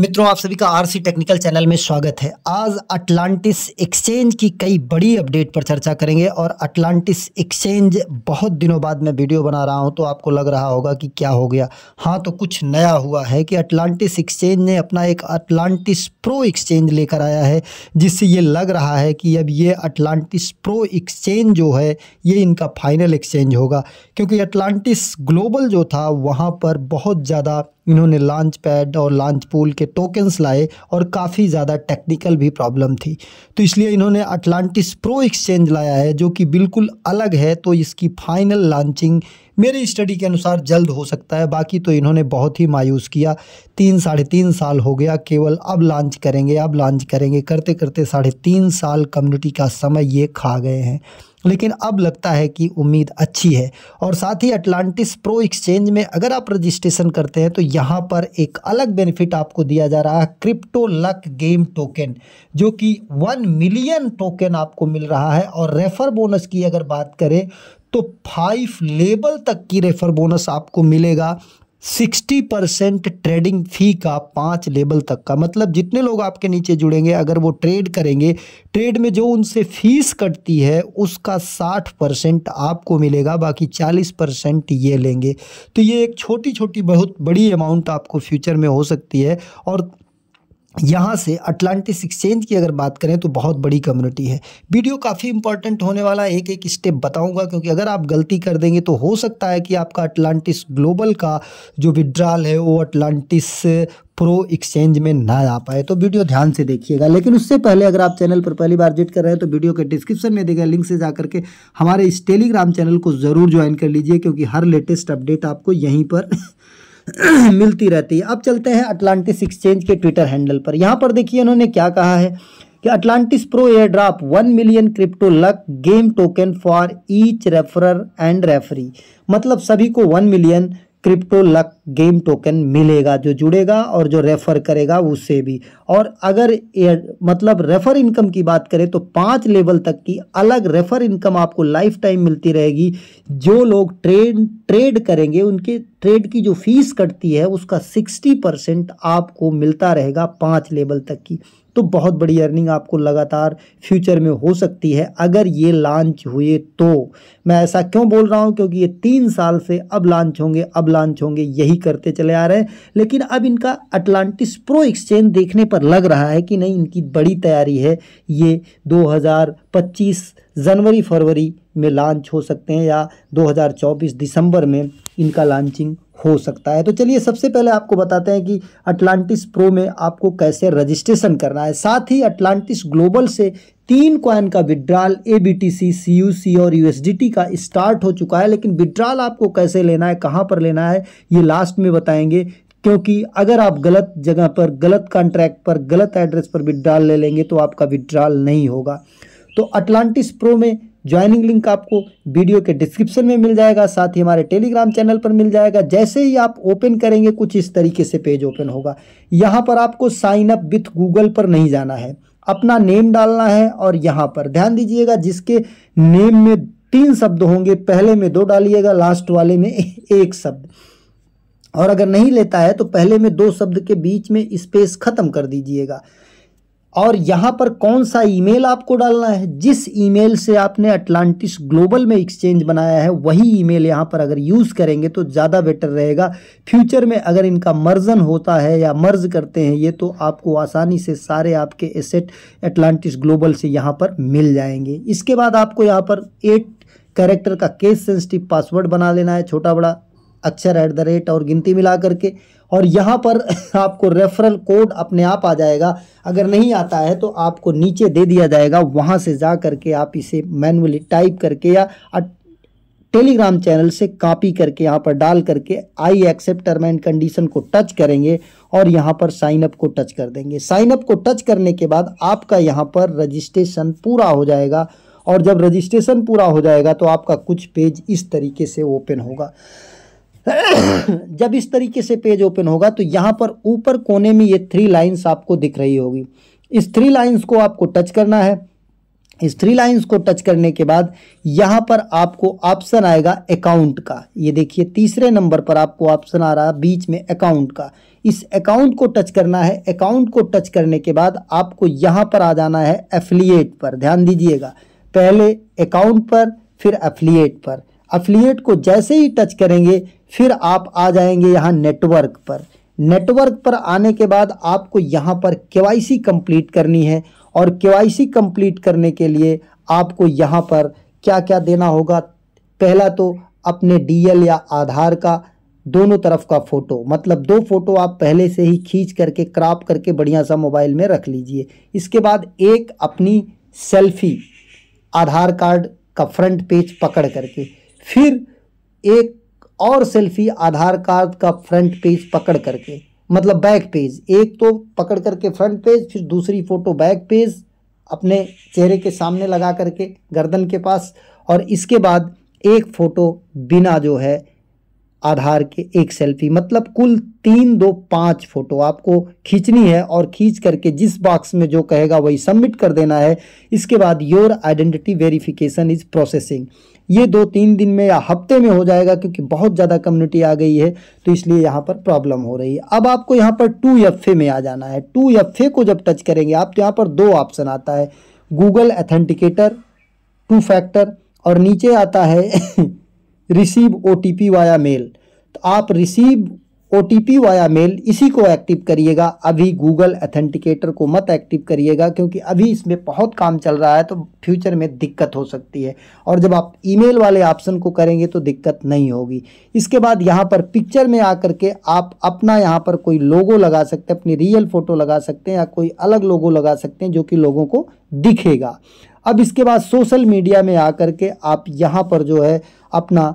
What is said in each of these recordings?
मित्रों आप सभी का आरसी टेक्निकल चैनल में स्वागत है आज अटलांटिस एक्सचेंज की कई बड़ी अपडेट पर चर्चा करेंगे और अटलांटिस एक्सचेंज बहुत दिनों बाद मैं वीडियो बना रहा हूं तो आपको लग रहा होगा कि क्या हो गया हाँ तो कुछ नया हुआ है कि अटलांटिस एक्सचेंज ने अपना एक अटलांटिस प्रो एक्सचेंज लेकर आया है जिससे ये लग रहा है कि अब ये अटलांटिस प्रो एक्सचेंज जो है ये इनका फाइनल एक्सचेंज होगा क्योंकि अटलांटिस ग्लोबल जो था वहाँ पर बहुत ज़्यादा इन्होंने लॉन्च पैड और लॉन्च पूल के के टोकन्स लाए और काफ़ी ज़्यादा टेक्निकल भी प्रॉब्लम थी तो इसलिए इन्होंने अटलांटिस प्रो एक्सचेंज लाया है जो कि बिल्कुल अलग है तो इसकी फाइनल लॉन्चिंग मेरे स्टडी के अनुसार जल्द हो सकता है बाकी तो इन्होंने बहुत ही मायूस किया तीन साढ़े तीन साल हो गया केवल अब लॉन्च करेंगे अब लॉन्च करेंगे करते करते साढ़े तीन साल कम्युनिटी का समय ये खा गए हैं लेकिन अब लगता है कि उम्मीद अच्छी है और साथ ही अटलांटिस प्रो एक्सचेंज में अगर आप रजिस्ट्रेशन करते हैं तो यहाँ पर एक अलग बेनिफिट आपको दिया जा रहा है क्रिप्टो लक गेम टोकन जो कि वन मिलियन टोकन आपको मिल रहा है और रेफर बोनस की अगर बात करें तो फाइव लेवल तक की रेफर बोनस आपको मिलेगा सिक्सटी परसेंट ट्रेडिंग फी का पाँच लेवल तक का मतलब जितने लोग आपके नीचे जुड़ेंगे अगर वो ट्रेड करेंगे ट्रेड में जो उनसे फीस कटती है उसका साठ परसेंट आपको मिलेगा बाकी चालीस परसेंट ये लेंगे तो ये एक छोटी छोटी बहुत बड़ी अमाउंट आपको फ्यूचर में हो सकती है और यहाँ से अटलांटिस एक्सचेंज की अगर बात करें तो बहुत बड़ी कम्युनिटी है वीडियो काफ़ी इंपॉर्टेंट होने वाला एक एक स्टेप बताऊंगा क्योंकि अगर आप गलती कर देंगे तो हो सकता है कि आपका अटलांटिस ग्लोबल का जो विड्रॉल है वो अटलांटिस प्रो एक्सचेंज में ना आ पाए तो वीडियो ध्यान से देखिएगा लेकिन उससे पहले अगर आप चैनल पर पहली बार विजिट कर रहे हैं तो वीडियो के डिस्क्रिप्शन में देगा लिंक से जा के हमारे इस टेलीग्राम चैनल को ज़रूर ज्वाइन कर लीजिए क्योंकि हर लेटेस्ट अपडेट आपको यहीं पर मिलती रहती है अब चलते हैं अटलांटिस एक्सचेंज के ट्विटर हैंडल पर यहाँ पर देखिए उन्होंने क्या कहा है कि Atlantis pro airdrop one million crypto luck game token for each referrer and referee मतलब सभी को one million crypto luck game token मिलेगा जो जुड़ेगा और जो रेफ़र करेगा उससे भी और अगर मतलब रेफ़र इनकम की बात करें तो पाँच लेवल तक की अलग रेफ़र इनकम आपको लाइफ टाइम मिलती रहेगी जो लोग ट्रेड ट्रेड करेंगे उनके ट्रेड की जो फीस कटती है उसका सिक्सटी परसेंट आपको मिलता रहेगा पाँच लेवल तक की तो बहुत बड़ी अर्निंग आपको लगातार फ्यूचर में हो सकती है अगर ये लॉन्च हुए तो मैं ऐसा क्यों बोल रहा हूँ क्योंकि ये तीन साल से अब लॉन्च होंगे अब लॉन्च होंगे यही करते चले आ रहे हैं लेकिन अब इनका अटलांटिस प्रो एक्सचेंज देखने पर लग रहा है कि नहीं इनकी बड़ी तैयारी है ये दो जनवरी फरवरी में लॉन्च हो सकते हैं या 2024 दिसंबर में इनका लॉन्चिंग हो सकता है तो चलिए सबसे पहले आपको बताते हैं कि अटलांटिस प्रो में आपको कैसे रजिस्ट्रेशन करना है साथ ही अटलांटिस ग्लोबल से तीन क्वाइन का withdrawal A B T C C U C और यू एस डी टी का स्टार्ट हो चुका है लेकिन विड्रॉल आपको कैसे लेना है कहाँ पर लेना है ये लास्ट में बताएंगे क्योंकि अगर आप गलत जगह पर गलत कॉन्ट्रैक्ट पर गलत एड्रेस पर विड्रॉल ले लेंगे तो आपका विड्रॉल नहीं होगा तो अटलांटिस प्रो में ज्वाइनिंग लिंक आपको वीडियो के डिस्क्रिप्शन में मिल जाएगा साथ ही हमारे टेलीग्राम चैनल पर मिल जाएगा जैसे ही आप ओपन करेंगे कुछ इस तरीके से पेज ओपन होगा यहाँ पर आपको साइन अप विथ गूगल पर नहीं जाना है अपना नेम डालना है और यहाँ पर ध्यान दीजिएगा जिसके नेम में तीन शब्द होंगे पहले में दो डालिएगा लास्ट वाले में एक शब्द और अगर नहीं लेता है तो पहले में दो शब्द के बीच में स्पेस ख़त्म कर दीजिएगा और यहाँ पर कौन सा ईमेल आपको डालना है जिस ईमेल से आपने अटलांटिस ग्लोबल में एक्सचेंज बनाया है वही ईमेल यहाँ पर अगर यूज़ करेंगे तो ज़्यादा बेटर रहेगा फ्यूचर में अगर इनका मर्जन होता है या मर्ज करते हैं ये तो आपको आसानी से सारे आपके एसेट अटलांटिस ग्लोबल से यहाँ पर मिल जाएंगे इसके बाद आपको यहाँ पर एट करेक्टर का केस सेंसिटिव पासवर्ड बना लेना है छोटा बड़ा अक्षर एट द रेट और गिनती मिला करके और यहाँ पर आपको रेफरल कोड अपने आप आ जाएगा अगर नहीं आता है तो आपको नीचे दे दिया जाएगा वहाँ से जा करके आप इसे मैनुअली टाइप करके या टेलीग्राम चैनल से कॉपी करके यहाँ पर डाल करके I accept term and condition को टच करेंगे और यहाँ पर साइनअप को टच कर देंगे साइनअप को टच करने के बाद आपका यहाँ पर रजिस्ट्रेशन पूरा हो जाएगा और जब रजिस्ट्रेशन पूरा हो जाएगा तो आपका कुछ पेज इस तरीके से ओपन होगा जब इस तरीके से पेज ओपन होगा तो यहाँ पर ऊपर कोने में ये थ्री लाइंस आपको दिख रही होगी इस थ्री लाइंस को आपको टच करना है इस थ्री लाइंस को टच करने के बाद यहाँ पर आपको ऑप्शन आएगा अकाउंट का ये देखिए तीसरे नंबर पर आपको ऑप्शन आ रहा है बीच में अकाउंट का इस अकाउंट को टच करना है अकाउंट को टच करने के बाद आपको यहाँ पर आ जाना है एफिलिएट पर ध्यान दीजिएगा पहले अकाउंट पर फिर एफिलिएट पर एफिलिएट को जैसे ही टच करेंगे फिर आप आ जाएंगे यहाँ नेटवर्क पर नेटवर्क पर आने के बाद आपको यहाँ पर के कंप्लीट करनी है और के कंप्लीट करने के लिए आपको यहाँ पर क्या क्या देना होगा पहला तो अपने डीएल या आधार का दोनों तरफ का फ़ोटो मतलब दो फ़ोटो आप पहले से ही खींच करके क्रॉप करके बढ़िया सा मोबाइल में रख लीजिए इसके बाद एक अपनी सेल्फी आधार कार्ड का फ्रंट पेज पकड़ करके फिर एक और सेल्फी आधार कार्ड का फ्रंट पेज पकड़ करके मतलब बैक पेज एक तो पकड़ करके फ्रंट पेज फिर दूसरी फ़ोटो बैक पेज अपने चेहरे के सामने लगा करके गर्दन के पास और इसके बाद एक फ़ोटो बिना जो है आधार के एक सेल्फी मतलब कुल तीन दो पाँच फ़ोटो आपको खींचनी है और खींच करके जिस बॉक्स में जो कहेगा वही सबमिट कर देना है इसके बाद your identity verification is processing ये दो तीन दिन में या हफ्ते में हो जाएगा क्योंकि बहुत ज़्यादा कम्युनिटी आ गई है तो इसलिए यहाँ पर प्रॉब्लम हो रही है अब आपको यहाँ पर टू एफ में आ जाना है टू एफ को जब टच करेंगे आप तो यहाँ पर दो ऑप्शन आता है गूगल एथेंटिकेटर टू फैक्टर और नीचे आता है receive O T via mail तो आप रिसीव ओ वाया मेल इसी को एक्टिव करिएगा अभी गूगल एथेंटिकेटर को मत एक्टिव करिएगा क्योंकि अभी इसमें बहुत काम चल रहा है तो फ्यूचर में दिक्कत हो सकती है और जब आप ईमेल वाले ऑप्शन को करेंगे तो दिक्कत नहीं होगी इसके बाद यहाँ पर पिक्चर में आकर के आप अपना यहाँ पर कोई लोगो लगा सकते हैं अपनी रियल फ़ोटो लगा सकते हैं या कोई अलग लोगो लगा सकते हैं जो कि लोगों को दिखेगा अब इसके बाद सोशल मीडिया में आकर के आप यहाँ पर जो है अपना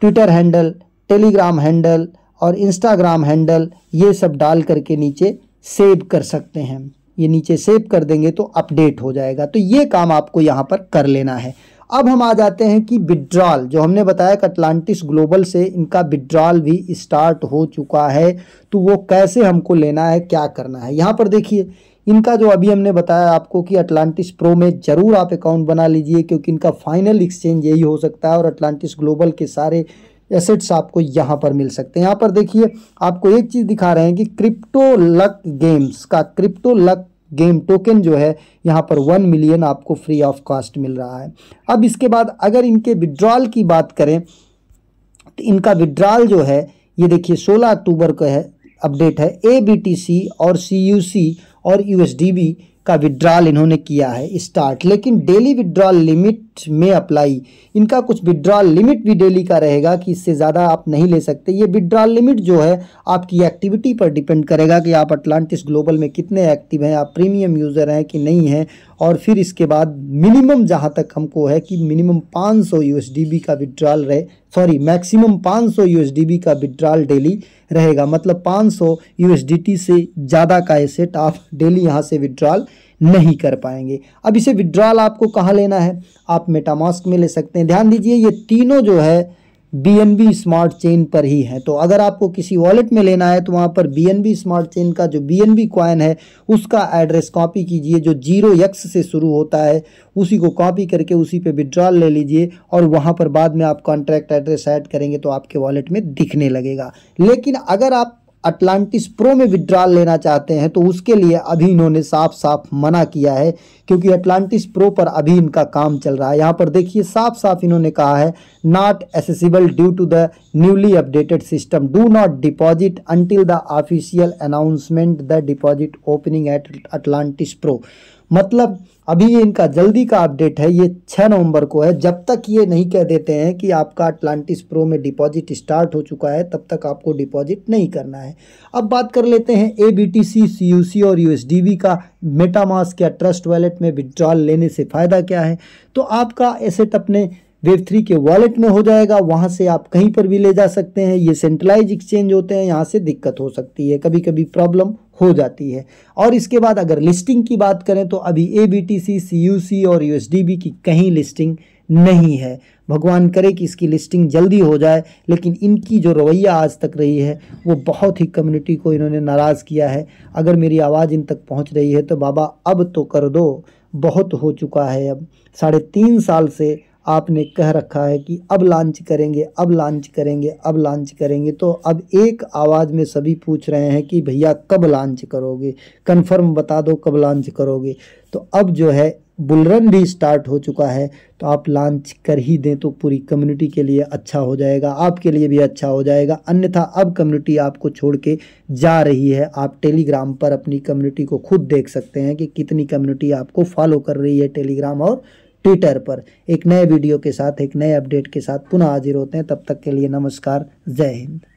ट्विटर हैंडल टेलीग्राम हैंडल और इंस्टाग्राम हैंडल ये सब डाल करके नीचे सेव कर सकते हैं ये नीचे सेव कर देंगे तो अपडेट हो जाएगा तो ये काम आपको यहाँ पर कर लेना है अब हम आ जाते हैं कि विड्रॉल जो हमने बताया कि अटलांटिस ग्लोबल से इनका विड्रॉल भी स्टार्ट हो चुका है तो वो कैसे हमको लेना है क्या करना है यहाँ पर देखिए इनका जो अभी हमने बताया आपको कि अटलांटिस प्रो में ज़रूर आप अकाउंट बना लीजिए क्योंकि इनका फाइनल एक्सचेंज यही हो सकता है और अटलांटिस ग्लोबल के सारे एसेट्स आपको यहाँ पर मिल सकते हैं यहाँ पर देखिए आपको एक चीज़ दिखा रहे हैं कि क्रिप्टो लक गेम्स का क्रिप्टो लक गेम टोकन जो है यहाँ पर वन मिलियन आपको फ्री ऑफ कॉस्ट मिल रहा है अब इसके बाद अगर इनके विड्रॉल की बात करें तो इनका विड्रॉल जो है ये देखिए 16 अक्टूबर का है अपडेट है ए बी टी सी और सी यू सी और यू एस डी बी का विड्रॉल इन्होंने किया है स्टार्ट लेकिन डेली विड्रॉल लिमिट में अप्लाई इनका कुछ विड्रॉल लिमिट भी डेली का रहेगा कि इससे ज़्यादा आप नहीं ले सकते ये विड्रॉल लिमिट जो है आपकी एक्टिविटी पर डिपेंड करेगा कि आप अटलांटिस ग्लोबल में कितने एक्टिव हैं आप प्रीमियम यूज़र हैं कि नहीं हैं और फिर इसके बाद मिनिमम जहाँ तक हमको है कि मिनिमम पाँच सौ का विड्रॉल रहे सॉरी मैक्सिमम 500 सौ का विड्रॉल डेली रहेगा मतलब 500 सौ से ज़्यादा का एसेट आप डेली यहाँ से विड्रॉल नहीं कर पाएंगे अब इसे विड्रॉल आपको कहाँ लेना है आप मेटामास्क में ले सकते हैं ध्यान दीजिए ये तीनों जो है बी स्मार्ट चेन पर ही है तो अगर आपको किसी वॉलेट में लेना है तो वहाँ पर बी स्मार्ट चेन का जो बी एन बी कॉइन है उसका एड्रेस कॉपी कीजिए जो जीरो यक्स से शुरू होता है उसी को कॉपी करके उसी पे विड्रॉल ले लीजिए और वहाँ पर बाद में आप कॉन्ट्रैक्ट एड्रेस ऐड करेंगे तो आपके वॉलेट में दिखने लगेगा लेकिन अगर आप अटलांटिस प्रो में विड्रॉल लेना चाहते हैं तो उसके लिए अभी इन्होंने साफ साफ मना किया है क्योंकि अटलांटिस प्रो पर अभी इनका काम चल रहा है यहाँ पर देखिए साफ साफ इन्होंने कहा है not accessible due to the newly updated system do not deposit until the official announcement the deposit opening at Atlantis pro मतलब अभी ये इनका जल्दी का अपडेट है ये छः नवंबर को है जब तक ये नहीं कह देते हैं कि आपका अटलांटिस प्रो में डिपॉजिट स्टार्ट हो चुका है तब तक आपको डिपॉजिट नहीं करना है अब बात कर लेते हैं A B T C C U C और यू का मेटामास या ट्रस्ट वैलेट में विड्रॉल लेने से फ़ायदा क्या है तो आपका एसेट अपने वेब थ्री के वॉलेट में हो जाएगा वहाँ से आप कहीं पर भी ले जा सकते हैं ये सेंट्रलाइज एक्सचेंज होते हैं यहाँ से दिक्कत हो सकती है कभी कभी प्रॉब्लम हो जाती है और इसके बाद अगर लिस्टिंग की बात करें तो अभी A B T C C U C और यू एस डी बी की कहीं लिस्टिंग नहीं है भगवान करे कि इसकी लिस्टिंग जल्दी हो जाए लेकिन इनकी जो रवैया आज तक रही है वो बहुत ही कम्युनिटी को इन्होंने नाराज़ किया है अगर मेरी आवाज़ इन तक पहुंच रही है तो बाबा अब तो कर दो बहुत हो चुका है अब साढ़े तीन साल से आपने कह रखा है कि अब लॉन्च करेंगे अब लॉन्च करेंगे अब लॉन्च करेंगे तो अब एक आवाज़ में सभी पूछ रहे हैं कि भैया कब लॉन्च करोगे कंफर्म बता दो कब लॉन्च करोगे तो अब जो है बुलरन भी स्टार्ट हो चुका है तो आप लॉन्च कर ही दें तो पूरी कम्युनिटी के लिए अच्छा हो जाएगा आपके लिए भी अच्छा हो जाएगा अन्यथा अब कम्युनिटी आपको छोड़ के जा रही है आप टेलीग्राम पर अपनी कम्युनिटी को खुद देख सकते हैं कि कितनी कम्युनिटी आपको फॉलो कर रही है टेलीग्राम और ट्विटर पर एक नए वीडियो के साथ एक नए अपडेट के साथ पुनः हाजिर होते हैं तब तक के लिए नमस्कार जय हिंद